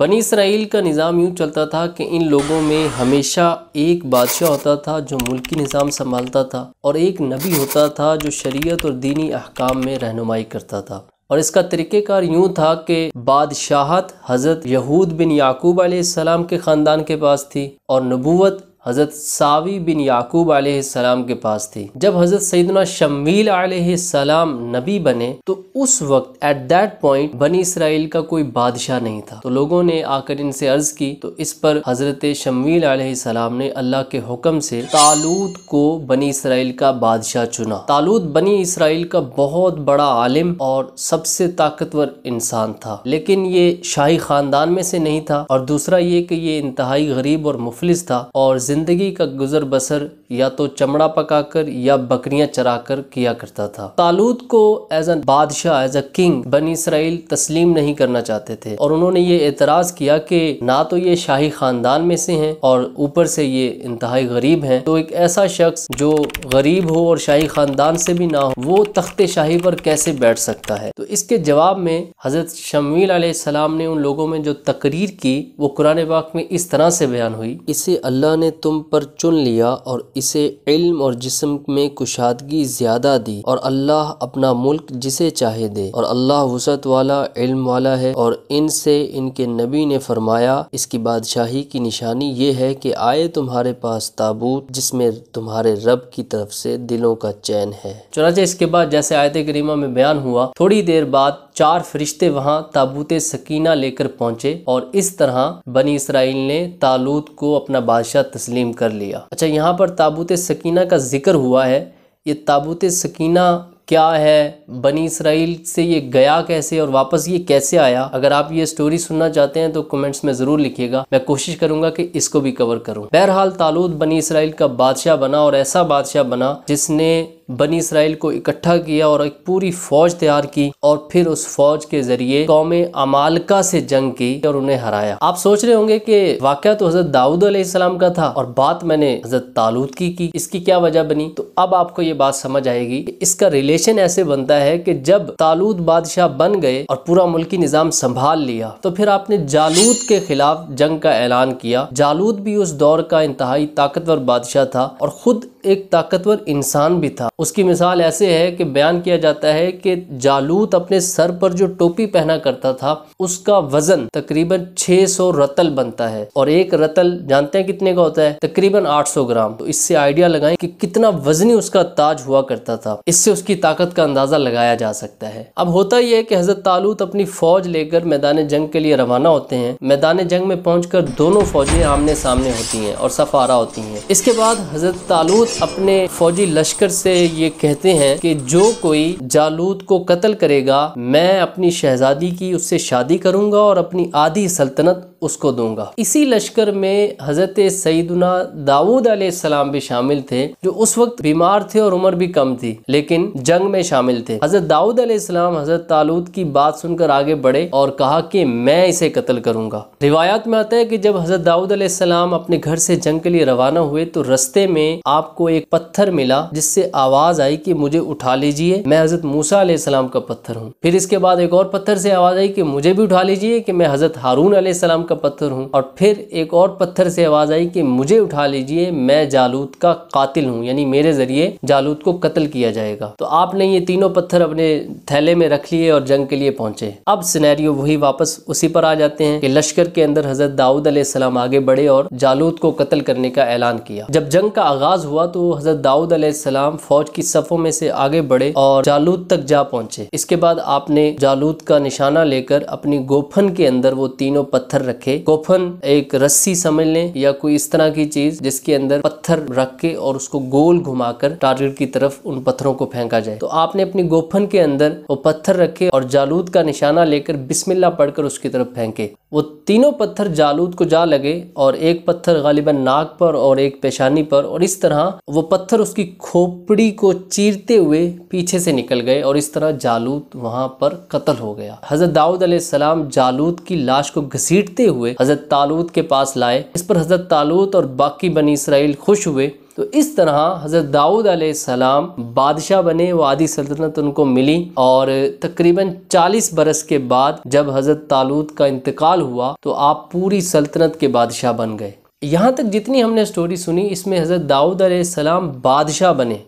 बनी इसराइल का निज़ाम यूँ चलता था कि इन लोगों में हमेशा एक बादशाह होता था जो मुल्की निज़ाम संभालता था और एक नबी होता था जो शरीयत और दीनी अहकाम में रहनुमाई करता था और इसका तरीक़ेकार यूँ था कि बादशाहत हज़रत यहूद बिन याकूब आसमाम के ख़ानदान के पास थी और नबूत हज़रत सावी बिन याकूब आलाम के पास थी जब हज़रत सैदना शमील आलाम नबी बने तो उस वक्त एट दैट पॉइंट बनी इसराइल का कोई बादशाह नहीं था तो लोगों ने आकर इनसे अर्ज की तो इस पर हज़रत शमील आलाम ने अल्लाह के हुक्म से तालूद को बनी इसराइल का बादशाह चुना तालूद बनी इसराइल का बहुत बड़ा आलिम और सबसे ताकतवर इंसान था लेकिन ये शाही खानदान में से नहीं था और दूसरा ये कि ये इंतहाई गरीब और मुफलिस था और ज़िंदगी का गुज़र बसर या तो चमड़ा पकाकर या बकरियां चराकर किया करता था तालूत को एज ए बादशाह एज ए किंग बनी इसराइल तस्लीम नहीं करना चाहते थे और उन्होंने ये एतराज़ किया कि ना तो ये शाही ख़ानदान में से हैं और ऊपर से ये इंतहाई गरीब हैं तो एक ऐसा शख्स जो गरीब हो और शाही ख़ानदान से भी ना हो वो तख्त शाही पर कैसे बैठ सकता है तो इसके जवाब में हज़रत शमील आसमाम ने उन लोगों में जो तकरीर की वो कुरान पाक में इस तरह से बयान हुई इसे अल्लाह ने तुम पर चुन लिया और इसे इल्म और जिस्म में कुशादगी ज़्यादा दी और अल्लाह अपना मुल्क जिसे चाहे दे और अल्लाह वसत वाला इल्म वाला है और इनसे इनके नबी ने फरमाया इसकी बादशाही की निशानी ये है कि आए तुम्हारे पास ताबूत जिसमें तुम्हारे रब की तरफ से दिलों का चैन है चुनाचे इसके बाद जैसे आयत करीमा में बयान हुआ थोड़ी देर बाद चार फरिश्ते वहां ताबूत सकीना लेकर पहुंचे और इस तरह बनी इसराइल ने तालूत को अपना बादशाह तस्लीम कर लिया अच्छा यहाँ पर ताबूत सकीना का जिक्र हुआ है ये ताबूत सकीना क्या है बनी इसराइल से ये गया कैसे और वापस ये कैसे आया अगर आप ये स्टोरी सुनना चाहते हैं तो कमेंट्स में ज़रूर लिखिएगा मैं कोशिश करूंगा कि इसको भी कवर करूं बहरहाल तालूद बनी इसराइल का बादशाह बना और ऐसा बादशाह बना जिसने बनी इसराइल को इकट्ठा किया और एक पूरी फौज तैयार की और फिर उस फौज के जरिए कौम अमालका से जंग की और उन्हें हराया आप सोच रहे होंगे कि वाक़ तो हजरत दाऊद अलैहिस्सलाम का था और बात मैंने हजरत तालूद की की इसकी क्या वजह बनी तो अब आपको ये बात समझ आएगी इसका रिलेशन ऐसे बनता है कि जब तालूद बादशाह बन गए और पूरा मुल्की निज़ाम संभाल लिया तो फिर आपने जालूद के खिलाफ जंग का ऐलान किया जालूद भी उस दौर का इंतहाई ताकतवर बादशाह था और खुद एक ताकतवर इंसान भी था उसकी मिसाल ऐसे है कि बयान किया जाता है कि जालूत अपने सर पर जो टोपी पहना करता था उसका वजन तकरीबन 600 रतल बनता है और एक रतल जानते हैं कितने का होता है तकरीबन 800 ग्राम तो इससे आइडिया लगाएं कि कितना वजनी उसका ताज हुआ करता था इससे उसकी ताकत का अंदाजा लगाया जा सकता है अब होता यह है कि हजरत तालूत अपनी फौज लेकर मैदान जंग के लिए रवाना होते हैं मैदान जंग में पहुंचकर दोनों फौजें आमने सामने होती हैं और सफारा होती हैं इसके बाद हजरत तालूत अपने फौजी लश्कर से ये कहते हैं कि जो कोई जालूद को कत्ल करेगा मैं अपनी शहजादी की उससे शादी करूंगा और अपनी आधी सल्तनत उसको दूंगा इसी लश्कर में हज़रत सईदना दाऊद सलाम भी शामिल थे जो उस वक्त बीमार थे और उम्र भी कम थी लेकिन जंग में शामिल थे हज़रत दाऊद सलाम हज़रत तालूद की बात सुनकर आगे बढ़े और कहा कि मैं इसे कत्ल करूंगा रिवायत में आता है कि जब हज़रत दाऊद सलाम अपने घर से जंग के लिए रवाना हुए तो रस्ते में आपको एक पत्थर मिला जिससे आवाज़ आई कि मुझे उठा लीजिए मैं हज़रत मूसा सलाम का पत्थर हूँ फिर इसके बाद एक और पत्थर से आवाज़ आई कि मुझे भी उठा लीजिए कि मैं हज़रत हारून सलाम का पत्थर हूँ और फिर एक और पत्थर से आवाज़ आई कि मुझे उठा लीजिए मैं जालूद का कातिल हूँ यानी मेरे ज़रिए जालूद को कत्ल किया जाएगा तो आपने ये तीनों पत्थर अपने थैले में रख लिए और जंग के लिए पहुंचे अब सिनेरियो वही वापस उसी पर आ जाते हैं कि लश्कर के अंदर हजरत दाऊद अलैहिस्सलाम आगे बढ़े और जालूद को कत्ल करने का ऐलान किया जब जंग का आगाज हुआ तो हजरत दाऊद अलैहिस्सलाम फौज की सफों में से आगे बढ़े और जालूद तक जा पहुंचे इसके बाद आपने जालूद का निशाना लेकर अपनी गोफन के अंदर वो तीनों पत्थर रखे रखे कोफन एक रस्सी समझ लें या कोई इस तरह की चीज जिसके अंदर पत्थर रख के और उसको गोल घुमाकर टारगेट की तरफ उन पत्थरों को फेंका जाए तो आपने अपनी गोफन के अंदर वो पत्थर रखे और जालूद का निशाना लेकर बिस्मिल्ला पढ़कर उसकी तरफ फेंके वो तीनों पत्थर जालूद को जा लगे और एक पत्थर गालिबा नाक पर और एक पेशानी पर और इस तरह वो पत्थर उसकी खोपड़ी को चीरते हुए पीछे से निकल गए और इस तरह जालूद वहाँ पर कत्ल हो गया हज़रत दाऊद सलाम जालूद की लाश को घसीटते हुए हज़रत तालूद के पास लाए इस पर हज़रत तालूद और बाकी बनी इसराइल खुश हुए तो इस तरह हज़रत दाऊद सलाम बादशाह बने वो आदि सल्तनत उनको मिली और तकरीबन 40 बरस के बाद जब हज़रत तालूद का इंतकाल हुआ तो आप पूरी सल्तनत के बादशाह बन गए यहाँ तक जितनी हमने स्टोरी सुनी इसमें हज़रत दाऊद सलाम बादशाह बने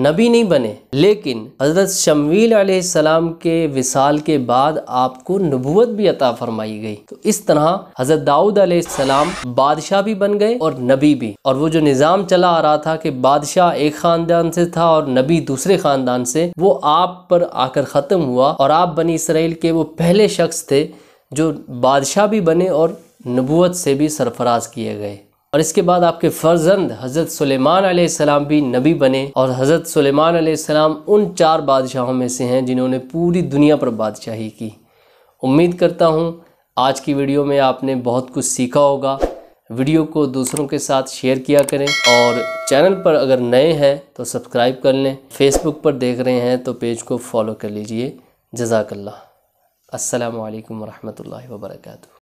नबी नहीं बने लेकिन हज़रत शमवील सलाम के विसाल के बाद आपको नबूवत भी अता फरमाई गई तो इस तरह हज़रत दाऊद सलाम बादशाह भी बन गए और नबी भी और वो जो निज़ाम चला आ रहा था कि बादशाह एक ख़ानदान से था और नबी दूसरे ख़ानदान से वो आप पर आकर ख़त्म हुआ और आप बनी इसराइल के वो पहले शख्स थे जो बादशाह भी बने और नबूत से भी सरफराज किए गए और इसके बाद आपके फर्जंद हज़रत सुलेमान सलाम भी नबी बने और हज़रत सुलेमान सलाम उन चार बादशाहों में से हैं जिन्होंने पूरी दुनिया पर बादशाही की उम्मीद करता हूँ आज की वीडियो में आपने बहुत कुछ सीखा होगा वीडियो को दूसरों के साथ शेयर किया करें और चैनल पर अगर नए हैं तो सब्सक्राइब कर लें फेसबुक पर देख रहे हैं तो पेज को फॉलो कर लीजिए जजाकल्ला असलकम वरहमल वर्का